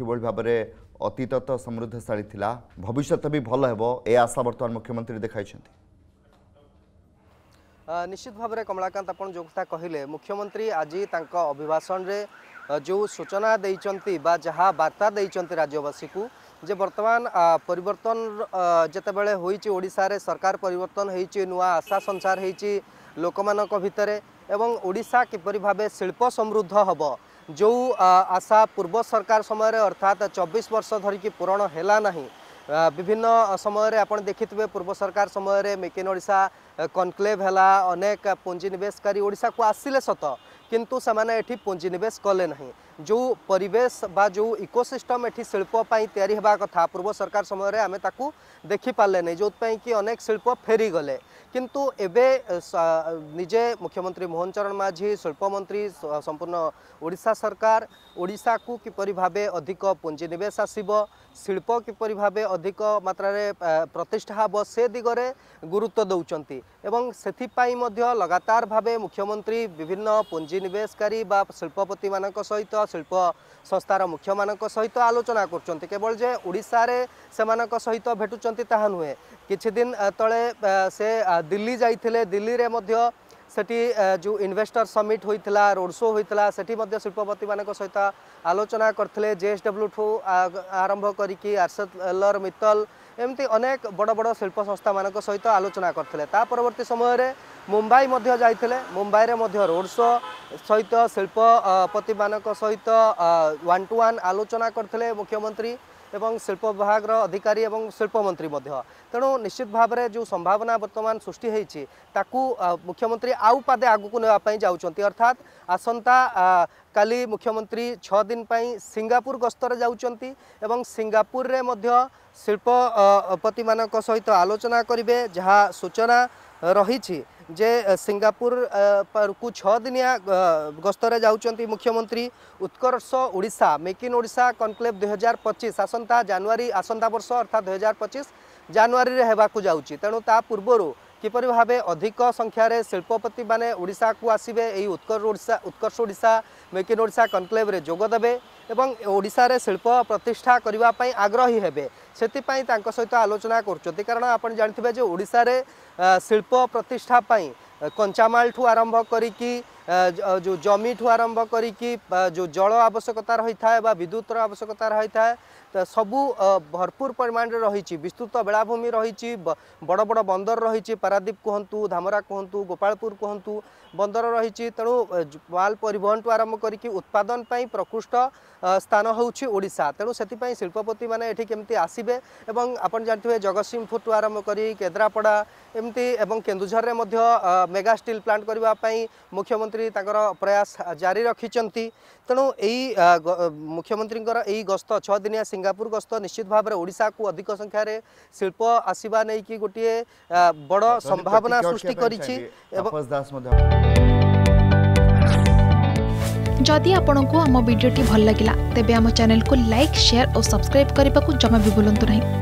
কিভাবে ভাবে অতীত তো সমৃদ্ধশালী লা ভবিষ্যৎ বি ভাল হব এ আশা বর্তমান মুখ্যমন্ত্রী দেখাইছেন নিশ্চিত ভাবে কমলাকান্ত আপনার যে কথা কহিলেন মুখ্যমন্ত্রী আজ তাঁর অভিভাষণে যে সূচনা দিয়েছেন বা যা বার্তা দিয়েছেন রাজ্যবাসী যে বর্তমান পরিবর্তন যেতবে হয়েছে ওড়শার সরকার পরিবর্তন হয়েছে নূয় আশা সঞ্চার হয়েছে লোক ভিতরে এবং ওড়শা কিপর ভাবে শিল্প সমৃদ্ধ হব जो आशा पूर्व सरकार समय अर्थात चबीस वर्ष धरिकी पूरण है विभिन्न समय आपड़ देखिथे पूर्व सरकार समय मेक इन ओडा कनक्लेव है अनेक पुंजनिवेशी ओडा को आसिले सत किंतु सेने पुंजनिवेश कले जो परिवेश बा जो इकोसिस्टम एटी शिल्पी या कथा पूर्व सरकार समय आम देखिपारे ना जो कि अनेक शिल्प फेरीगले किंतु एबे निजे मुख्यमंत्री मोहन चरण माझी शिल्पमंत्री संपूर्ण ओडा सरकार ओडा को किपर भाव अधिक पुंजनिवेश आसव शिल्प किपर भाव अधिक मात्र प्रतिष्ठा हाब से दिगरे गुरुत्व दौरान एवं से लगातार भाव मुख्यमंत्री विभिन्न पुंजीनिवेशकारी शिल्पपति मान सहित ଶିଳ୍ପ ସଂସ୍ଥାର ମୁଖ୍ୟମାନଙ୍କ ସହିତ ଆଲୋଚନା କରୁଛନ୍ତି କେବଳ ଯେ ଓଡ଼ିଶାରେ ସେମାନଙ୍କ ସହିତ ଭେଟୁଛନ୍ତି ତାହା ନୁହେଁ କିଛି ଦିନ ତଳେ ସେ ଦିଲ୍ଲୀ ଯାଇଥିଲେ ଦିଲ୍ଲୀରେ ମଧ୍ୟ ସେଠି ଯେଉଁ ଇନଭେଷ୍ଟର ସମିଟ୍ ହୋଇଥିଲା ରୋଡ୍ ଶୋ ହୋଇଥିଲା ସେଠି ମଧ୍ୟ ଶିଳ୍ପପତିମାନଙ୍କ ସହିତ ଆଲୋଚନା କରିଥିଲେ ଜେଏସ୍ଡବ୍ଲ୍ୟୁଠୁ ଆରମ୍ଭ କରିକି ଆର୍ସେଲର ମିତ୍ତଲ ଏମିତି ଅନେକ ବଡ଼ ବଡ଼ ଶିଳ୍ପ ସଂସ୍ଥାମାନଙ୍କ ସହିତ ଆଲୋଚନା କରିଥିଲେ ତା ପରବର୍ତ୍ତୀ ସମୟରେ ମୁମ୍ବାଇ ମଧ୍ୟ ଯାଇଥିଲେ ମୁମ୍ବାଇରେ ମଧ୍ୟ ରୋଡ୍ ଶୋ ସହିତ ଶିଳ୍ପପତିମାନଙ୍କ ସହିତ ୱାନ୍ ଟୁ ୱାନ୍ ଆଲୋଚନା କରିଥିଲେ ମୁଖ୍ୟମନ୍ତ୍ରୀ ଏବଂ ଶିଳ୍ପ ବିଭାଗର ଅଧିକାରୀ ଏବଂ ଶିଳ୍ପମନ୍ତ୍ରୀ ମଧ୍ୟ ତେଣୁ ନିଶ୍ଚିତ ଭାବରେ ଯେଉଁ ସମ୍ଭାବନା ବର୍ତ୍ତମାନ ସୃଷ୍ଟି ହୋଇଛି ତାକୁ ମୁଖ୍ୟମନ୍ତ୍ରୀ ଆଉ ପାଦେ ଆଗକୁ ନେବା ପାଇଁ ଯାଉଛନ୍ତି ଅର୍ଥାତ୍ ଆସନ୍ତା କାଲି ମୁଖ୍ୟମନ୍ତ୍ରୀ ଛଅ ଦିନ ପାଇଁ ସିଙ୍ଗାପୁର ଗସ୍ତରେ ଯାଉଛନ୍ତି ଏବଂ ସିଙ୍ଗାପୁରରେ ମଧ୍ୟ ଶିଳ୍ପପତିମାନଙ୍କ ସହିତ ଆଲୋଚନା କରିବେ ଯାହା ସୂଚନା रही जे सिंगापुर को छिया गस्तर मुख्यमंत्री Utkarsh Odisha make in Odisha conclave दुई हजार पचिश आसंता जानुरी आसंता बर्ष अर्थात दुई हजार पचिश जानुरी जाऊँच तेणु ता पूर्व किपर भाव अधिक संख्यार शिल्पपति मैंने को आसवे यही उत्कर्ष ओडा उत्कर्ष ओडा मेक इन ओडा कनक्लेवे जोगदेव ଏବଂ ଓଡ଼ିଶାରେ ଶିଳ୍ପ ପ୍ରତିଷ୍ଠା କରିବା ପାଇଁ ଆଗ୍ରହୀ ହେବେ ସେଥିପାଇଁ ତାଙ୍କ ସହିତ ଆଲୋଚନା କରୁଛନ୍ତି କାରଣ ଆପଣ ଜାଣିଥିବେ ଯେ ଓଡ଼ିଶାରେ ଶିଳ୍ପ ପ୍ରତିଷ୍ଠା ପାଇଁ କଞ୍ଚାମାଲଠୁ ଆରମ୍ଭ କରିକି ଯେଉଁ ଜମିଠୁ ଆରମ୍ଭ କରିକି ଯେଉଁ ଜଳ ଆବଶ୍ୟକତା ରହିଥାଏ ବା ବିଦ୍ୟୁତର ଆବଶ୍ୟକତା ରହିଥାଏ ସବୁ ଭରପୁର ପରିମାଣରେ ରହିଛି ବିସ୍ତୃତ ବେଳାଭୂମି ରହିଛି ବଡ଼ ବଡ଼ ବନ୍ଦର ରହିଛି ପାରାଦ୍ୱୀପ କୁହନ୍ତୁ ଧାମରା କୁହନ୍ତୁ ଗୋପାଳପୁର କୁହନ୍ତୁ ବନ୍ଦର ରହିଛି ତେଣୁ ମାଲ ପରିବହନଠୁ ଆରମ୍ଭ କରିକି ଉତ୍ପାଦନ ପାଇଁ ପ୍ରକୃଷ୍ଟ ସ୍ଥାନ ହେଉଛି ଓଡ଼ିଶା ତେଣୁ ସେଥିପାଇଁ ଶିଳ୍ପପତିମାନେ ଏଠି କେମିତି ଆସିବେ ଏବଂ ଆପଣ ଜାଣିଥିବେ ଜଗତସିଂହପୁରଠୁ ଆରମ୍ଭ କରି କେନ୍ଦ୍ରାପଡ଼ା এমতি এবং কেন্দুঝরের মধ্যে মেগা স্টিল প্লান্ট করা মুখ্যমন্ত্রী তাঁর প্রয়াস জারি রাখিছেন তেমন এই মুখ্যমন্ত্রী এই গস্ত ছদিনিয়া সিঙ্গাপুর গস্ত নিশ্চিত ভাবে কু অধিক সংখ্যার শিল্প আসবা নেই গোটিয়ে বড় সম্ভাবনা সৃষ্টি করেছি যদি আপনার आपण को आम भिडी भल लगा तेब आम चेल्क लाइक सेयार और सब्सक्राइब करने को जमा